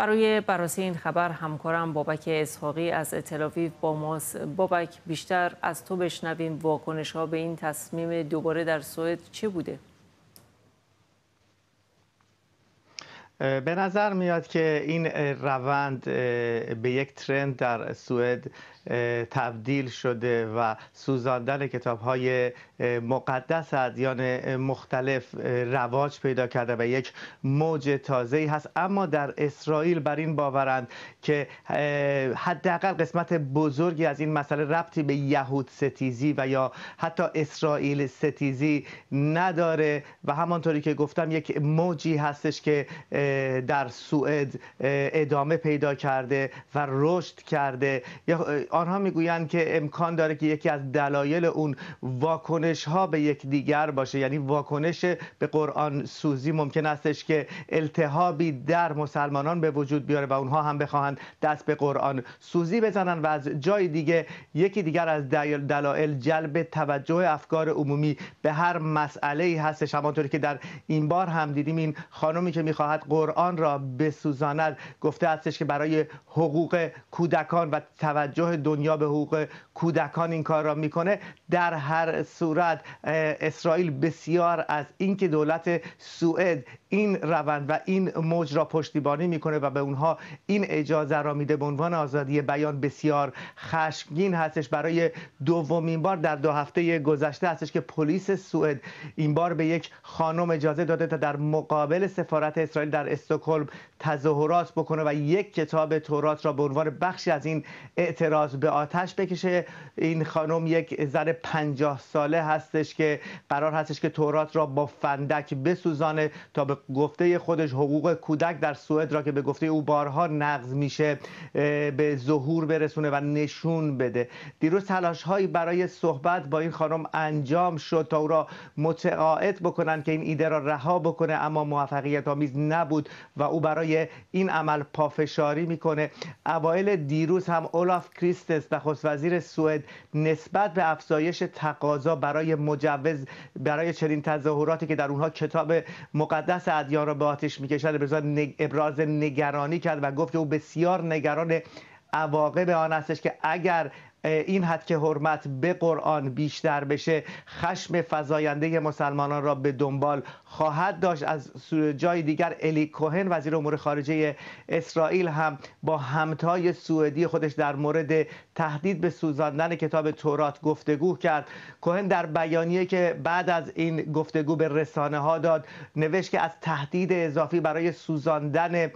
برای بررسی این خبر همکارم بابک اسحاقی از تلاویف با ماست بابک بیشتر از تو بشنویم واکنش ها به این تصمیم دوباره در سوئد چه بوده به نظر میاد که این روند به یک ترند در سوئد تبدیل شده و سوزاندن کتاب های مقدس ادیان مختلف رواج پیدا کرده و یک موج تازه ای هست اما در اسرائیل بر این باورند که حداقل قسمت بزرگی از این مسئله ربطی به یهود ستیزی و یا حتی اسرائیل ستیزی نداره و همانطوری که گفتم یک موجی هستش که در سوئد ادامه پیدا کرده و رشد کرده آنها میگویند که امکان داره که یکی از دلایل اون واکنش ها به دیگر باشه یعنی واکنش به قرآن سوزی ممکن استش که التهابی در مسلمانان به وجود بیاره و اونها هم بخواهند دست به قرآن سوزی بزنن و از جای دیگه یکی دیگر از دلایل جلب توجه افکار عمومی به هر مسئله ای هستش همانطوری که در این بار هم دیدیم این خانمی که میخواهد قرآن قرآن را بسوزاند گفته هستش که برای حقوق کودکان و توجه دنیا به حقوق کودکان این کار را میکنه در هر صورت اسرائیل بسیار از اینکه دولت سوئد این روند و این موج را پشتیبانی میکنه و به اونها این اجازه را میده به عنوان آزادی بیان بسیار خشمگین هستش برای دومین بار در دو هفته گذشته هستش که پلیس سوئد این بار به یک خانم اجازه داده تا در مقابل سفارت اسرائیل در استکهلم تظاهرات بکنه و یک کتاب تورات را به عنوان بخشی از این اعتراض به آتش بکشه این خانم یک زن پنجاه ساله هستش که قرار هستش که تورات را با فندک بسوزانه تا به گفته خودش حقوق کودک در سوئد را که به گفته او بارها نقض میشه به ظهور برسونه و نشون بده دیروز تلاش هایی برای صحبت با این خانم انجام شد تا او را متقاعد بکنن که این ایده را رها بکنه اما موفقیت آمیز نبود و او برای این عمل پافشاری میکنه اوایل دیروز هم اولاف کریستس نخست وزیر سوئد نسبت به افزایش تقاضا برای مجوز برای چنین تظاهراتی که در اونها کتاب مقدس سعدیان را به آتش میکشد به ابراز نگرانی کرد و گفت که او بسیار نگران عواقب آن هستش که اگر این حد که حرمت به قرآن بیشتر بشه خشم فضاینده مسلمانان را به دنبال خواهد داشت از جای دیگر الی کوهن وزیر امور خارجه اسرائیل هم با همتای سوئدی خودش در مورد تهدید به سوزاندن کتاب تورات گفتگو کرد کوهن در بیانیه که بعد از این گفتگو به رسانه ها داد نوشت که از تهدید اضافی برای سوزاندن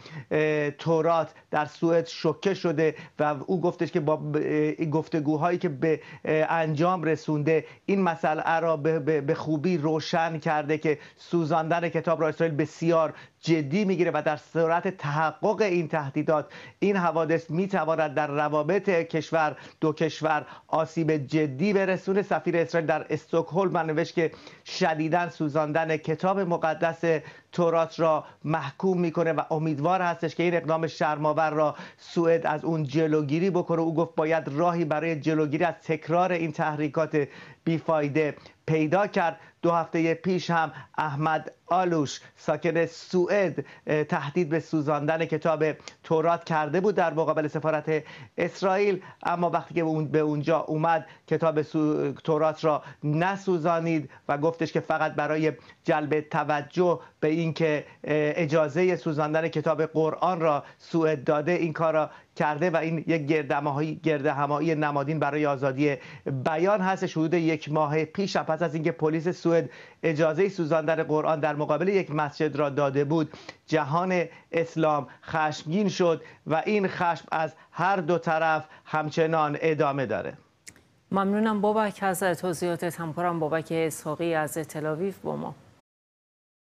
تورات در سوئد شوکه شده و او گفتش که با گفت گفتگوهایی که به انجام رسونده این مسئله را به خوبی روشن کرده که سوزاندن کتاب را اسرائیل بسیار جدی میگیره و در صورت تحقق این تهدیدات این حوادث میتواند در روابط کشور دو کشور آسیب جدی برسونه سفیر اسرائیل در استکهلم نوشت که شدیدا سوزاندن کتاب مقدس تورات را محکوم میکنه و امیدوار هستش که این اقدام شرماور را سوئد از اون جلوگیری بکنه او گفت باید راهی برای جلوگیری از تکرار این تحریکات بیفایده پیدا کرد دو هفته پیش هم احمد آلوش ساکن سوئد تهدید به سوزاندن کتاب تورات کرده بود در مقابل سفارت اسرائیل اما وقتی که به اونجا اومد کتاب تورات را نسوزانید و گفتش که فقط برای جلب توجه به اینکه اجازه سوزاندن کتاب قرآن را سوئد داده این کار را کرده و این یک گرد همایی نمادین برای آزادی بیان هست حدود یک ماه پیش پس از اینکه پلیس سوئد اجازه سوزاندن قرآن در مقابل یک مسجد را داده بود جهان اسلام خشمگین شد و این خشم از هر دو طرف همچنان ادامه داره ممنونم بابک از توضیحات بابا بابک اسحاقی از تلاویف با ما